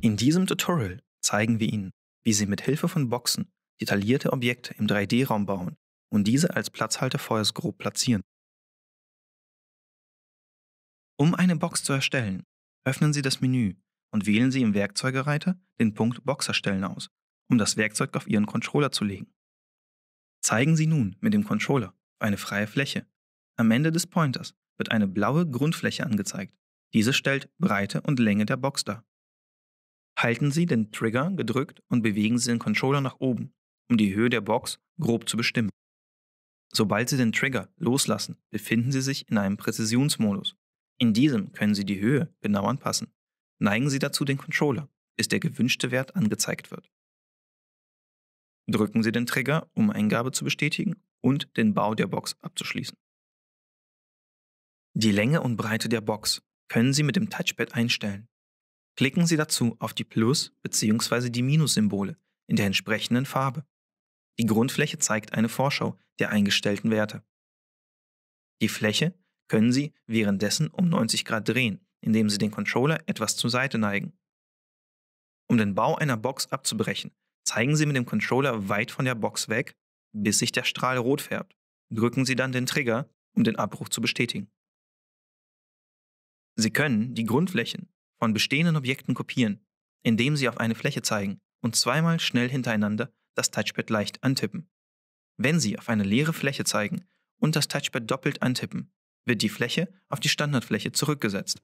In diesem Tutorial zeigen wir Ihnen, wie Sie mit Hilfe von Boxen detaillierte Objekte im 3D-Raum bauen und diese als Platzhalter vorerst grob platzieren. Um eine Box zu erstellen, öffnen Sie das Menü und wählen Sie im Werkzeugereiter den Punkt Box erstellen aus, um das Werkzeug auf Ihren Controller zu legen. Zeigen Sie nun mit dem Controller eine freie Fläche. Am Ende des Pointers wird eine blaue Grundfläche angezeigt. Diese stellt Breite und Länge der Box dar halten Sie den Trigger gedrückt und bewegen Sie den Controller nach oben, um die Höhe der Box grob zu bestimmen. Sobald Sie den Trigger loslassen, befinden Sie sich in einem Präzisionsmodus. In diesem können Sie die Höhe genau anpassen. Neigen Sie dazu den Controller, bis der gewünschte Wert angezeigt wird. Drücken Sie den Trigger, um Eingabe zu bestätigen und den Bau der Box abzuschließen. Die Länge und Breite der Box können Sie mit dem Touchpad einstellen. Klicken Sie dazu auf die Plus- bzw. die Minus-Symbole in der entsprechenden Farbe. Die Grundfläche zeigt eine Vorschau der eingestellten Werte. Die Fläche können Sie währenddessen um 90 Grad drehen, indem Sie den Controller etwas zur Seite neigen. Um den Bau einer Box abzubrechen, zeigen Sie mit dem Controller weit von der Box weg, bis sich der Strahl rot färbt. Drücken Sie dann den Trigger, um den Abbruch zu bestätigen. Sie können die Grundflächen von bestehenden Objekten kopieren, indem sie auf eine Fläche zeigen und zweimal schnell hintereinander das Touchpad leicht antippen. Wenn Sie auf eine leere Fläche zeigen und das Touchpad doppelt antippen, wird die Fläche auf die Standardfläche zurückgesetzt.